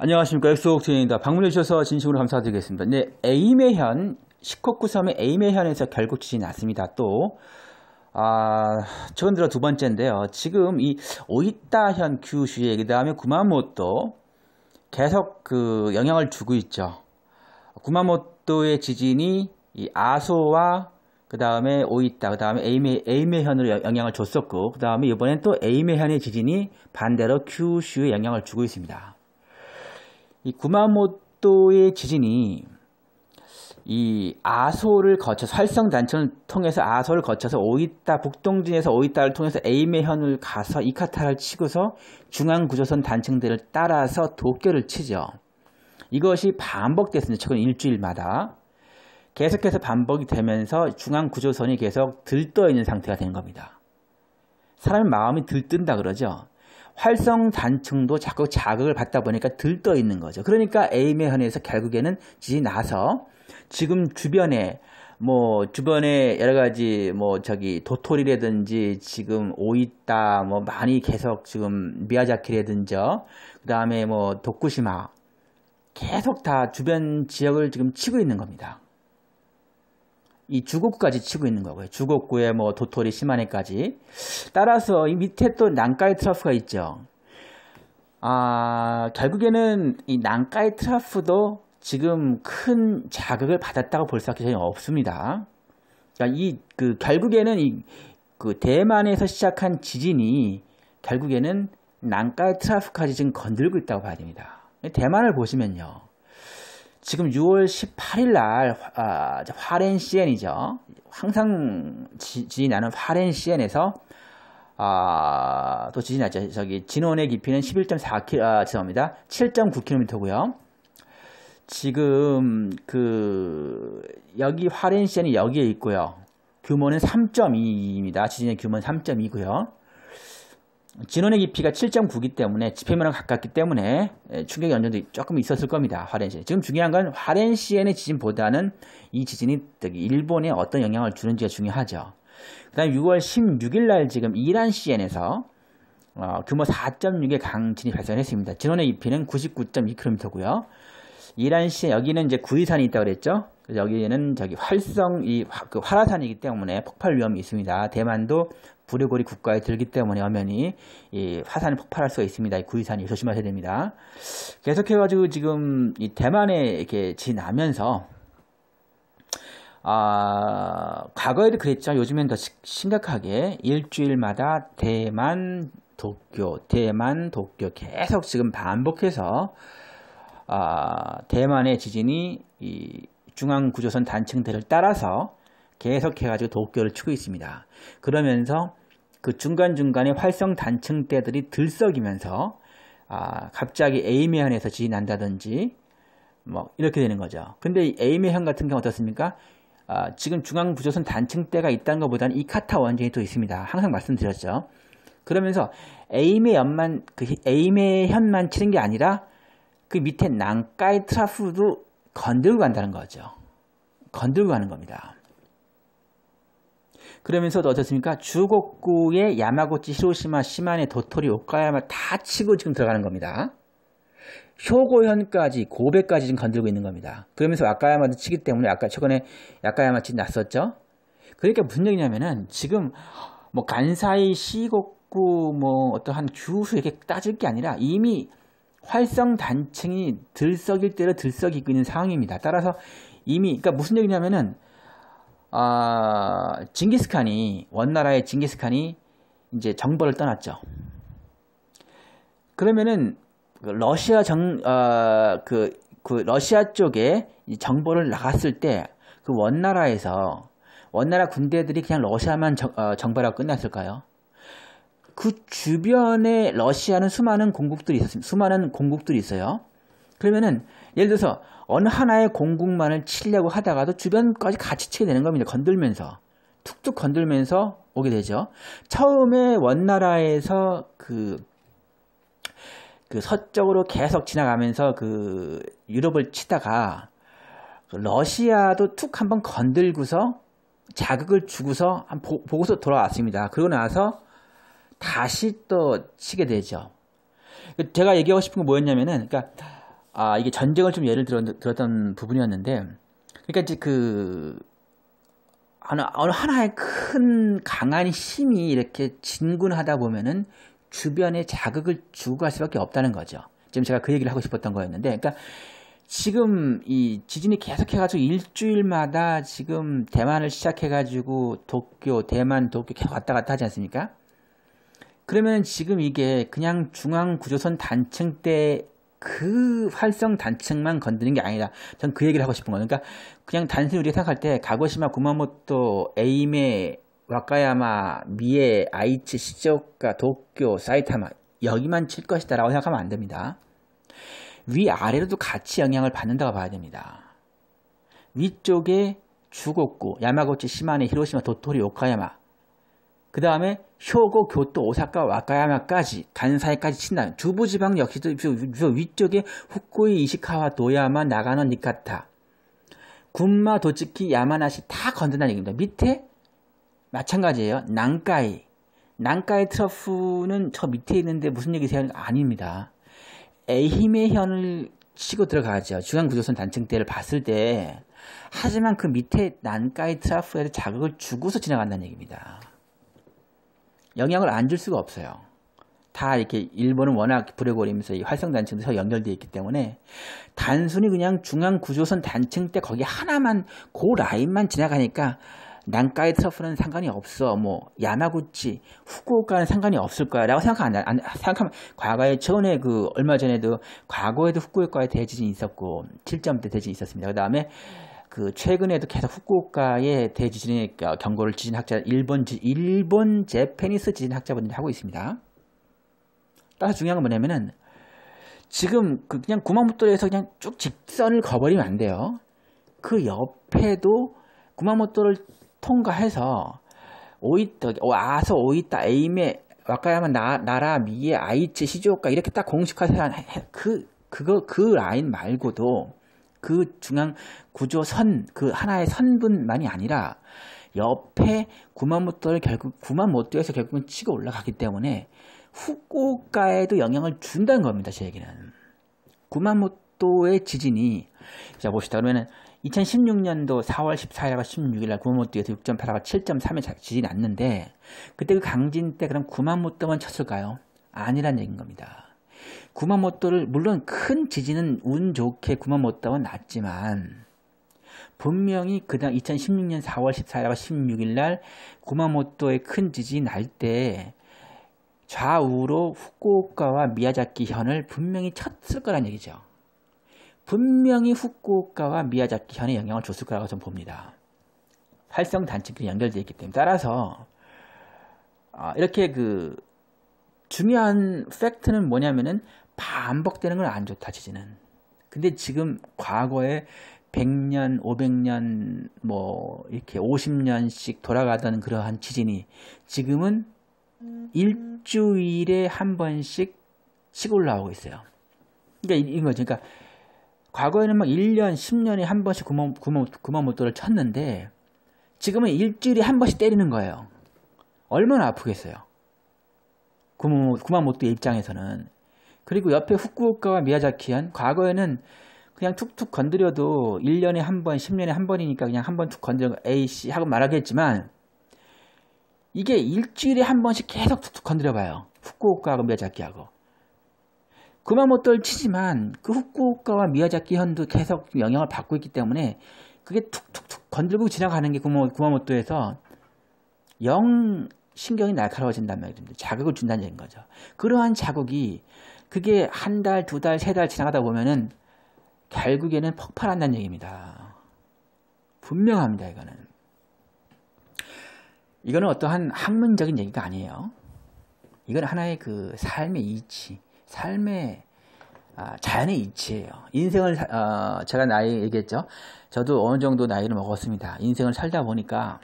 안녕하십니까. 엑소옥트입니다. 방문해 주셔서 진심으로 감사드리겠습니다. 네, 에이메현, 시코쿠섬의 에이메현에서 결국 지진이 났습니다. 또, 아, 최근 들어 두 번째인데요. 지금 이 오이타현 규슈에, 그 다음에 구마모토 계속 그 영향을 주고 있죠. 구마모토의 지진이 이 아소와 그 다음에 오이타, 그 다음에 에이메, 에이메현으로 영향을 줬었고, 그 다음에 이번엔 또 에이메현의 지진이 반대로 규슈에 영향을 주고 있습니다. 이 구마모토의 지진이 이 아소를 거쳐서 활성 단층을 통해서 아소를 거쳐서 오이타 북동진에서 오이타를 통해서 에이메현을 가서 이카타를 치고서 중앙 구조선 단층들을 따라서 도쿄를 치죠. 이것이 반복됐습니다. 최근 일주일마다 계속해서 반복이 되면서 중앙 구조선이 계속 들떠 있는 상태가 된 겁니다. 사람의 마음이 들뜬다 그러죠. 활성단층도 자꾸 자극을 받다 보니까 들떠 있는 거죠. 그러니까 에임에 한해서 결국에는 지진 나서 지금 주변에 뭐 주변에 여러 가지 뭐 저기 도토리라든지 지금 오이따 뭐 많이 계속 지금 미야자키라든지 그다음에 뭐 도쿠시마 계속 다 주변 지역을 지금 치고 있는 겁니다. 이 주곡까지 치고 있는 거고요. 주곡구에 뭐 도토리 시마네까지. 따라서 이 밑에 또 난카이 트라프가 있죠. 아, 결국에는 이 난카이 트라프도 지금 큰 자극을 받았다고 볼 수밖에 전혀 없습니다. 그러니까 이, 그, 결국에는 이, 그, 대만에서 시작한 지진이 결국에는 난카이 트라프까지 지금 건들고 있다고 봐야 됩니다. 대만을 보시면요. 지금 6월 18일 날 아, 화렌 시엔이죠 항상 지, 진이 나는 화렌 시엔에서 아, 또 지진이 났죠. 저기 진원의 깊이는 11.4km 아, 죄송합니다. 7.9km고요. 지금 그 여기 화렌시엔이 여기에 있고요. 규모는 3.2입니다. 지진의 규모는 3.2고요. 진원의 깊이가 7.9기 때문에 지표면하 가깝기 때문에 예, 충격이 어느 정도 조금 있었을 겁니다. 화렌시에. 지금 중요한 건 화렌시엔의 지진보다는 이 지진이 일본에 어떤 영향을 주는지가 중요하죠. 그 다음 6월 16일 날 지금 이란시엔에서 어, 규모 4.6의 강진이 발생했습니다. 진원의 깊이는 99.2km고요. 이란시 여기는 이제 구이산이 있다고 그랬죠. 여기에는 저기 활성 이그 활화산이기 때문에 폭발 위험이 있습니다. 대만도 부레고리 국가에 들기 때문에 엄연히 이 화산이 폭발할 수가 있습니다. 이구이산이 조심하셔야 됩니다. 계속해가지고 지금 이 대만에 이렇게 지나면서 아, 과거에도 그랬죠. 요즘엔 더 심각하게 일주일마다 대만 도쿄, 대만 도쿄 계속 지금 반복해서 아, 대만의 지진이 이 중앙 구조선 단층대를 따라서 계속해가지고 도쿄를 치고 있습니다. 그러면서 그 중간중간에 활성 단층대들이 들썩이면서 아, 갑자기 에이메현에서 지진이 난다든지 뭐 이렇게 되는 거죠. 근데 에이메현 같은 경우 어떻습니까? 아, 지금 중앙 구조선 단층대가 있다는 것보다는 이카타 원전이 또 있습니다. 항상 말씀드렸죠. 그러면서 에이메현만 그 에이메현만 치는 게 아니라 그 밑에 난가의 트라프도 건들고 간다는 거죠. 건들고 가는 겁니다. 그러면서도 어떻습니까? 주곡구의 야마고치 히로시마, 시마네, 도토리, 오카야마 다 치고 지금 들어가는 겁니다. 효고현까지, 고베까지 지금 건들고 있는 겁니다. 그러면서 아까야마도 치기 때문에 아까 최근에 아까야마 치 났었죠? 그러니까 무슨 얘기냐면은 지금 뭐 간사이, 시곡구, 뭐 어떠한 규수 이렇게 따질 게 아니라 이미 활성 단층이 들썩일 때로 들썩이고 있는 상황입니다. 따라서 이미 그러니까 무슨 얘기냐면은 아, 징기스칸이 원나라의 징기스칸이 이제 정벌을 떠났죠. 그러면은 그 러시아 정, 어, 그, 그 러시아 쪽에 정보를 나갔을 때 그 원나라에서 원나라 군대들이 그냥 러시아만 정, 어, 정벌하고 끝났을까요? 그 주변에 러시아는 수많은 공국들이 있습니다. 었 수많은 공국들이 있어요. 그러면은 예를 들어서 어느 하나의 공국만을 치려고 하다가도 주변까지 같이 치게 되는 겁니다. 건들면서 툭툭 건들면서 오게 되죠. 처음에 원나라에서 그, 그 서쪽으로 계속 지나가면서 그 유럽을 치다가 그 러시아도 툭 한번 건들고서 자극을 주고서 한 보, 보고서 돌아왔습니다. 그러고 나서 다시 또 치게 되죠. 그 제가 얘기하고 싶은 게 뭐였냐면은, 그러니까 아 이게 전쟁을 좀 예를 들어, 들었던 부분이었는데, 그러니까 이제 그 어느 하나의 큰 강한 힘이 이렇게 진군하다 보면은 주변에 자극을 주고 갈 수밖에 없다는 거죠. 지금 제가 그 얘기를 하고 싶었던 거였는데, 그러니까 지금 이 지진이 계속해가지고 일주일마다 지금 대만을 시작해가지고 도쿄, 대만, 도쿄 계속 왔다 갔다 하지 않습니까? 그러면 지금 이게 그냥 중앙구조선 단층 때 그 활성 단층만 건드는 게 아니다. 전 그 얘기를 하고 싶은 거예요. 그러니까 그냥 단순히 우리가 생각할 때 가고시마, 구마모토, 에이메, 와카야마, 미에, 아이치, 시즈오카, 도쿄, 사이타마 여기만 칠 것이다 라고 생각하면 안 됩니다. 위아래로도 같이 영향을 받는다고 봐야 됩니다. 위쪽에 주고쿠, 야마고치 시마네, 히로시마, 도토리, 오카야마 그 다음에 효고, 교토, 오사카, 와카야마까지 간사이까지 친다면 주부지방 역시도 위쪽에 후쿠이, 이시카와, 도야마, 나가노, 니카타 군마, 도치키, 야마나시 다 건든다는 얘기입니다. 밑에 마찬가지예요. 난카이 난카이 트러프는 저 밑에 있는데 무슨 얘기세요? 아닙니다. 에이힘의 현을 치고 들어가죠. 중앙 구조선 단층대를 봤을 때 하지만 그 밑에 난카이 트러프에 자극을 주고서 지나간다는 얘기입니다. 영향을 안 줄 수가 없어요. 다 이렇게 일본은 워낙 불해버리면서 이 활성단층도 서 연결되어 있기 때문에 단순히 그냥 중앙구조선 단층 때 거기 하나만 그 라인만 지나가니까 난카이 트러플은 상관이 없어. 뭐 야마구치, 후쿠오카는 상관이 없을 거야라고 생각하면 안, 생각하면 과거에 전에 그 얼마 전에도 과거에도 후쿠오카에 대지진이 있었고 7점대 대지진이 있었습니다. 그다음에 그 최근에도 계속 후쿠오카의 대지진의 어, 경고를 지진학자 일본 일본 제페니스 지진학자분들이 하고 있습니다. 따라서 중요한 건 뭐냐면은 지금 그 그냥 구마모토에서 그냥 쭉 직선을 거버리면 안 돼요. 그 옆에도 구마모토를 통과해서 오이타 와서 오이타 에이메 와카야마 나, 나라 미에 아이치 시즈오카 이렇게 딱 공식화해야 그 그거 그 라인 말고도 그 중앙 구조 선, 그 하나의 선분만이 아니라 옆에 구마모토를 결국 구마모토에서 결국은 치고 올라가기 때문에 후쿠오카에도 영향을 준다는 겁니다. 제 얘기는. 구마모토의 지진이 자 봅시다. 그러면은 2016년도 4월 14일과 16일날 구마모토에서 6 8하 7.3의 지진이 났는데 그때 그 강진 때 그럼 구마모토만 쳤을까요? 아니란 얘기인 겁니다. 구마모토를 물론 큰 지진은 운 좋게 구마모토가 났지만 분명히 그 당 2016년 4월 14일과 16일 날 구마모토의 큰 지진이 날 때 좌우로 후쿠오카와 미야자키 현을 분명히 쳤을 거란 얘기죠. 분명히 후쿠오카와 미야자키 현에 영향을 줬을 거라고 저는 봅니다. 활성 단층들이 연결되어 있기 때문에 따라서 아, 이렇게 그 중요한 팩트는 뭐냐면은 반복되는 건 안 좋다 지지는. 근데 지금 과거에 100년, 500년 뭐 이렇게 50년씩 돌아가던 그러한 지진이 지금은 일주일에 한 번씩 시골 나오고 있어요. 그러니까 이거죠. 그러니까 과거에는 막 1년, 10년에 한 번씩 구멍구멍구멍모토를 쳤는데 지금은 일주일에 한 번씩 때리는 거예요. 얼마나 아프겠어요. 구마모토의 입장에서는 그리고 옆에 후쿠오카와 미야자키현 과거에는 그냥 툭툭 건드려도 1년에 한 번, 10년에 한 번이니까 그냥 한 번 툭 건드려 에이씨 하고 말하겠지만 이게 일주일에 한 번씩 계속 툭툭 건드려봐요. 후쿠오카하고 미야자키하고. 구마모토를 치지만 그 후쿠오카와 미야자키 현도 계속 영향을 받고 있기 때문에 그게 툭툭툭 건들고 지나가는 게 구마, 구마모토에서 영 신경이 날카로워진다는 말입니다 자극을 준다는 얘기인 거죠. 그러한 자극이 그게 한 달, 두 달, 세 달 지나가다 보면은 결국에는 폭발한다는 얘기입니다. 분명합니다, 이거는. 이거는 어떠한 학문적인 얘기가 아니에요. 이건 하나의 그 삶의 이치, 삶의 아, 자연의 이치예요. 인생을 어, 제가 나이 얘기했죠. 저도 어느 정도 나이를 먹었습니다. 인생을 살다 보니까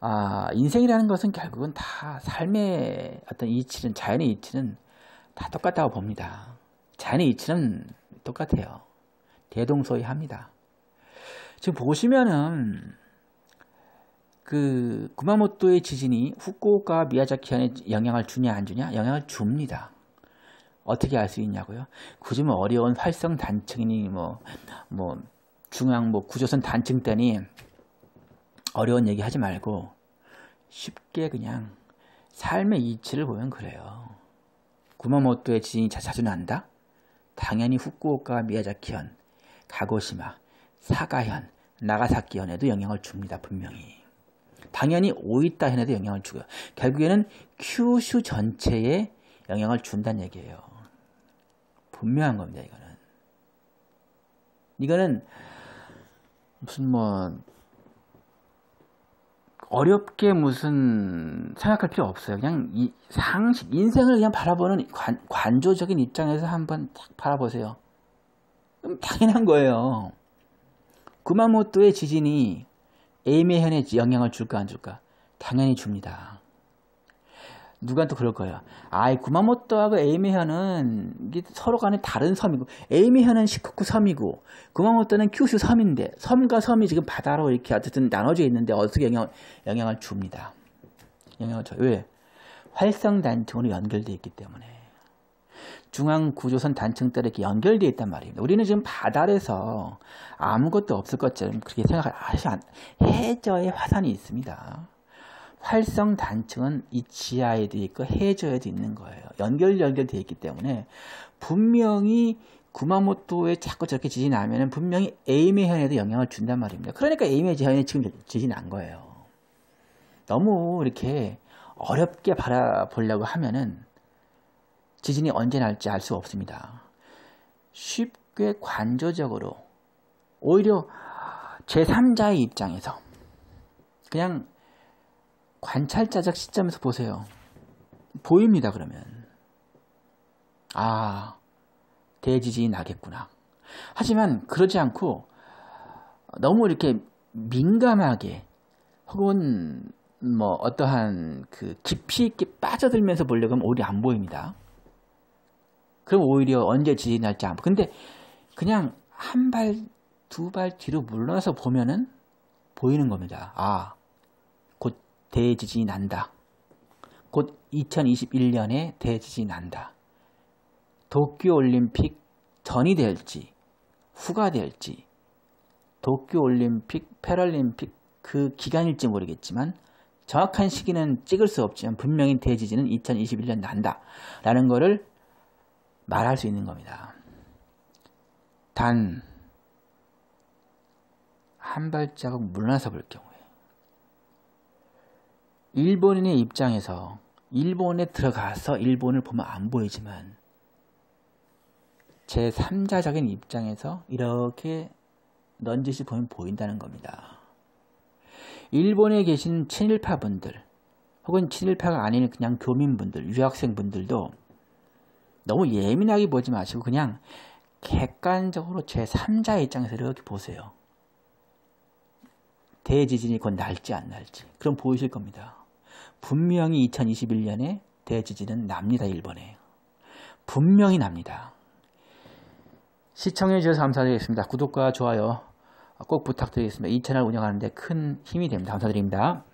아, 인생이라는 것은 결국은 다 삶의 어떤 이치는, 자연의 이치는 다 똑같다고 봅니다. 자연의 이치는 똑같아요. 대동소이합니다. 지금 보시면은 그 구마모토의 지진이 후쿠오카 미야자키현에 영향을 주냐 안 주냐 영향을 줍니다. 어떻게 알 수 있냐고요? 굳이 뭐 어려운 활성 단층이니 뭐뭐 뭐 중앙 뭐 구조선 단층 때니 어려운 얘기 하지 말고 쉽게 그냥 삶의 이치를 보면 그래요. 구마모토의 지진이 자주 난다? 당연히 후쿠오카 미야자키현, 가고시마, 사가현, 나가사키현에도 영향을 줍니다. 분명히. 당연히 오이타현에도 영향을 주고요. 결국에는 큐슈 전체에 영향을 준다는 얘기예요. 분명한 겁니다. 이거는. 이거는 무슨 뭐 어렵게 무슨 생각할 필요 없어요. 그냥 이 상식, 인생을 그냥 바라보는 관, 관조적인 입장에서 한번 딱 바라보세요. 당연한 거예요. 구마모토의 지진이 에이메현에 영향을 줄까 안 줄까? 당연히 줍니다. 누가 또 그럴 거예요 아이, 구마모토하고 에이미현은 이게 서로 간에 다른 섬이고, 에이미현은 시코쿠 섬이고, 구마모토는 큐슈 섬인데, 섬과 섬이 지금 바다로 이렇게 어쨌든 나눠져 있는데, 어떻게 영향, 영향을 줍니다. 영향을 줘. 요 왜? 활성 단층으로 연결돼 있기 때문에. 중앙 구조선 단층 때 이렇게 연결돼 있단 말입니다. 우리는 지금 바다에서 아무것도 없을 것처럼 그렇게 생각을 하지 않, 해저에 화산이 있습니다. 활성 단층은 이 지하에도 있고 해저에도 있는 거예요. 연결 연결되어 있기 때문에 분명히 구마모토에 자꾸 저렇게 지진 나면은 분명히 에이메 현에도 영향을 준단 말입니다. 그러니까 에이메 현에 지금 지진 난 거예요. 너무 이렇게 어렵게 바라보려고 하면은 지진이 언제 날지 알 수 없습니다. 쉽게 관조적으로 오히려 제3자의 입장에서 그냥 관찰자적 시점에서 보세요. 보입니다, 그러면. 아, 대지진이 나겠구나. 하지만 그러지 않고 너무 이렇게 민감하게 혹은 뭐 어떠한 그 깊이 있게 빠져들면서 보려고 하면 오히려 안 보입니다. 그럼 오히려 언제 지진이 날지 안 보. 근데 그냥 한 발, 두 발 뒤로 물러나서 보면은 보이는 겁니다. 아, 대지진이 난다. 곧 2021년에 대지진이 난다. 도쿄올림픽 전이 될지 후가 될지 도쿄올림픽, 패럴림픽 그 기간일지 모르겠지만 정확한 시기는 찍을 수 없지만 분명히 대지진은 2021년 난다. 라는 거를 말할 수 있는 겁니다. 단, 한 발자국 물러나서 볼 경우. 일본인의 입장에서 일본에 들어가서 일본을 보면 안 보이지만 제 3자적인 입장에서 이렇게 넌지시 보면 보인다는 겁니다. 일본에 계신 친일파분들 혹은 친일파가 아닌 그냥 교민분들, 유학생분들도 너무 예민하게 보지 마시고 그냥 객관적으로 제 3자의 입장에서 이렇게 보세요. 대지진이 곧 날지 안 날지 그럼 보이실 겁니다. 분명히 2021년에 대지진은 납니다. 일본에. 분명히 납니다. 시청해주셔서 감사드리겠습니다. 구독과 좋아요 꼭 부탁드리겠습니다. 이 채널 운영하는데 큰 힘이 됩니다. 감사드립니다.